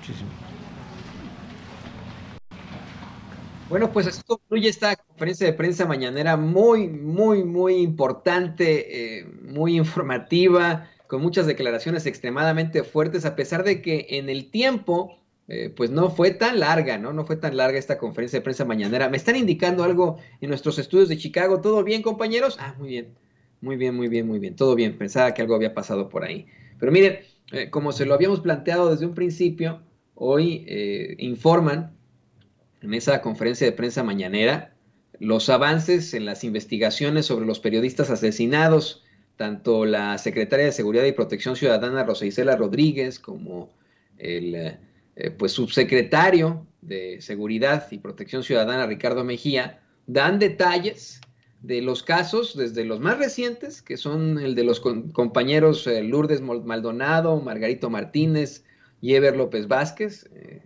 Muchísimo. Bueno, pues así concluye esta conferencia de prensa mañanera muy, muy, muy importante, eh, muy informativa, con muchas declaraciones extremadamente fuertes, a pesar de que en el tiempo, eh, pues no fue tan larga, ¿no? No fue tan larga esta conferencia de prensa mañanera. Me están indicando algo en nuestros estudios de Chicago. ¿Todo bien, compañeros? Ah, muy bien, muy bien, muy bien, muy bien. Todo bien. Pensaba que algo había pasado por ahí. Pero miren, eh, como se lo habíamos planteado desde un principio, hoy eh, informan en esa conferencia de prensa mañanera los avances en las investigaciones sobre los periodistas asesinados, tanto la secretaria de Seguridad y Protección Ciudadana Rosa Isela Rodríguez como el eh, pues, subsecretario de Seguridad y Protección Ciudadana Ricardo Mejía dan detalles de los casos, desde los más recientes, que son el de los compañeros eh, Lourdes Maldonado, Margarito Martínez, y Ever López Vázquez, eh,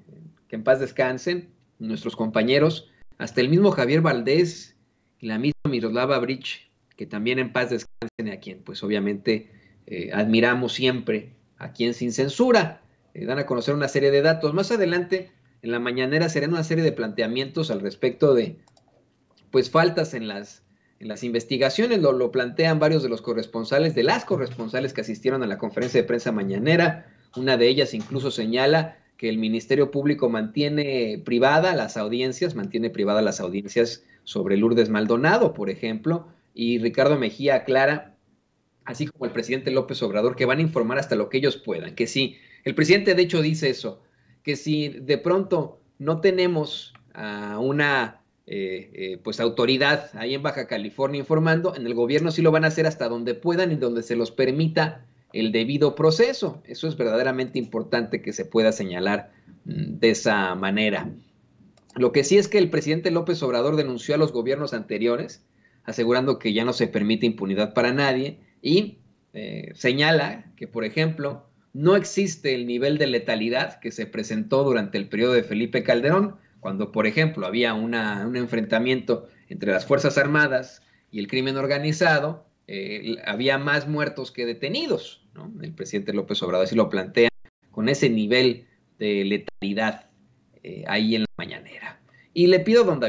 que en paz descansen, nuestros compañeros, hasta el mismo Javier Valdés y la misma Miroslava Brich, que también en paz descansen, a quien pues obviamente eh, admiramos siempre, a quien sin censura eh, dan a conocer una serie de datos. Más adelante, en la mañanera, serán una serie de planteamientos al respecto de pues faltas en las, en las investigaciones, lo, lo plantean varios de los corresponsales, de las corresponsales que asistieron a la conferencia de prensa mañanera, una de ellas incluso señala que el Ministerio Público mantiene privada las audiencias, mantiene privada las audiencias sobre Lourdes Maldonado, por ejemplo, y Ricardo Mejía aclara, así como el presidente López Obrador, que van a informar hasta lo que ellos puedan, que sí, el presidente de hecho dice eso, que si de pronto no tenemos a una eh, eh, pues autoridad ahí en Baja California informando, en el gobierno sí lo van a hacer hasta donde puedan y donde se los permita el debido proceso. Eso es verdaderamente importante que se pueda señalar mm, de esa manera. Lo que sí es que el presidente López Obrador denunció a los gobiernos anteriores, asegurando que ya no se permite impunidad para nadie y eh, señala que, por ejemplo, no existe el nivel de letalidad que se presentó durante el periodo de Felipe Calderón, cuando, por ejemplo, había un enfrentamiento entre las Fuerzas Armadas y el crimen organizado, eh, había más muertos que detenidos. ¿no? El presidente López Obrador así lo plantea con ese nivel de letalidad eh, ahí en la mañanera. Y le pido, don David,